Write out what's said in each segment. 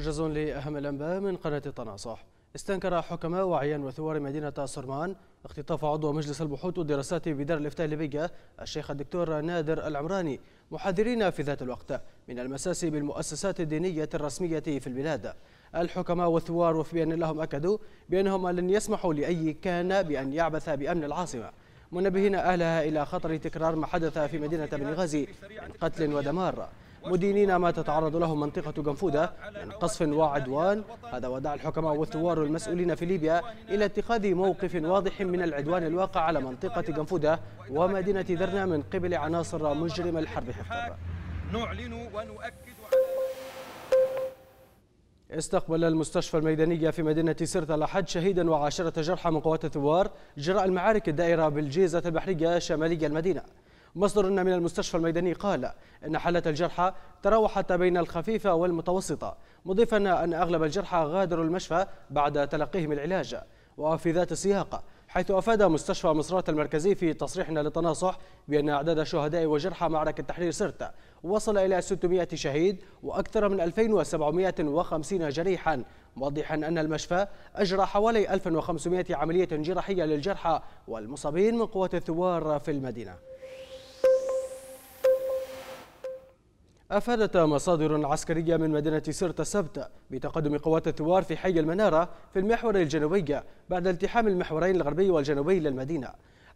موجز لأهم الأنباء من قناة التناصح استنكر حكماء وعيان وثوار مدينة صرمان اختطاف عضو مجلس البحوث والدراسات بدار الافتاء الليبية الشيخ الدكتور نادر العمراني محذرين في ذات الوقت من المساس بالمؤسسات الدينية الرسمية في البلاد الحكماء والثوار وفي بيان لهم أكدوا بأنهم لن يسمحوا لأي كان بأن يعبث بأمن العاصمة منبهين أهلها إلى خطر تكرار ما حدث في مدينة بنغازي من قتل ودمار مدينين ما تتعرض له منطقة جنفودة من قصف وعدوان هذا ودعا الحكماء والثوار المسؤولين في ليبيا إلى اتخاذ موقف واضح من العدوان الواقع على منطقة جنفودة ومدينة درنا من قبل عناصر مجرم الحرب حفتر نعلن ونؤكد استقبل المستشفى الميدانية في مدينة سرت الأحد شهيدا وعشرة جرحى من قوات الثوار جراء المعارك الدائرة بالجيزة البحرية شمالية المدينة مصدر من المستشفى الميداني قال إن حالة الجرحى تراوحت بين الخفيفة والمتوسطة مضيفا أن أغلب الجرحى غادروا المشفى بعد تلقيهم العلاج وفي ذات السياق حيث أفاد مستشفى مصرات المركزي في تصريحنا للتناصح بأن أعداد شهداء وجرحى معركة تحرير سرت وصل إلى 600 شهيد وأكثر من 2750 جريحا موضحا أن المشفى أجرى حوالي 1500 عملية جراحية للجرحى والمصابين من قوات الثوار في المدينة أفادت مصادر عسكرية من مدينة سرت السبت بتقدم قوات الثوار في حي المنارة في المحور الجنوبي بعد التحام المحورين الغربي والجنوبي للمدينة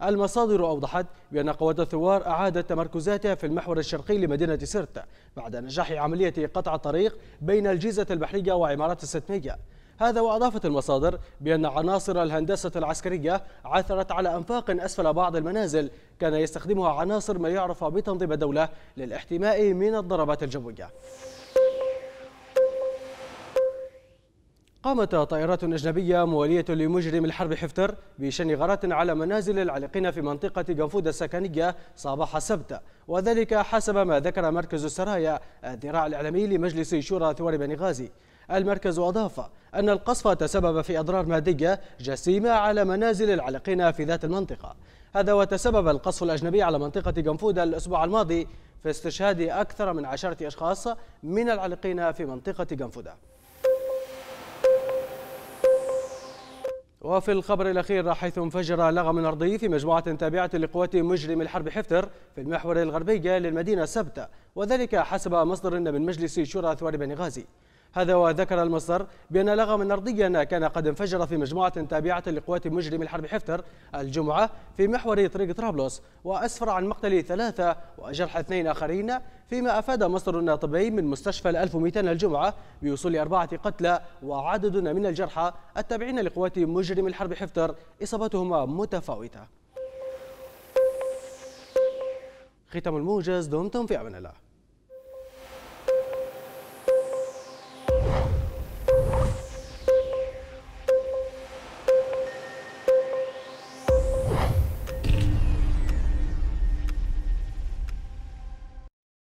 المصادر أوضحت بأن قوات الثوار أعادت تمركزاتها في المحور الشرقي لمدينة سرت بعد نجاح عملية قطع الطريق بين الجيزة البحرية وعمارات الستمية هذا وأضافت المصادر بأن عناصر الهندسة العسكرية عثرت على أنفاق أسفل بعض المنازل كان يستخدمها عناصر ما يعرف بتنظيم الدولة للاحتماء من الضربات الجوية قامت طائرات أجنبية موالية لمجرم الحرب حفتر بشن غارات على منازل العالقين في منطقة جنفود السكنية صباح السبت وذلك حسب ما ذكر مركز السرايا الذراع الإعلامي لمجلس شورى ثوار بنغازي المركز أضاف أن القصف تسبب في أضرار مادية جسيمة على منازل العالقين في ذات المنطقة هذا وتسبب القصف الأجنبي على منطقة جنفودة الأسبوع الماضي في استشهاد أكثر من عشرة أشخاص من العالقين في منطقة جنفودة وفي الخبر الأخير حيث انفجر لغم أرضي في مجموعة تابعة لقوات مجرم الحرب حفتر في المحور الغربي للمدينة السبتة وذلك حسب مصدر من مجلس شورى ثوار بنغازي هذا وذكر المصدر بأن لغما أرضيا كان قد انفجر في مجموعة تابعة لقوات مجرم الحرب حفتر الجمعة في محور طريق طرابلس وأسفر عن مقتل ثلاثة وجرح اثنين آخرين فيما أفاد مصدر طبي من مستشفى ال 1200 الجمعة بوصول أربعة قتلى وعدد من الجرحى التابعين لقوات مجرم الحرب حفتر إصابتهما متفاوتة ختام الموجز دمتم في أمان الله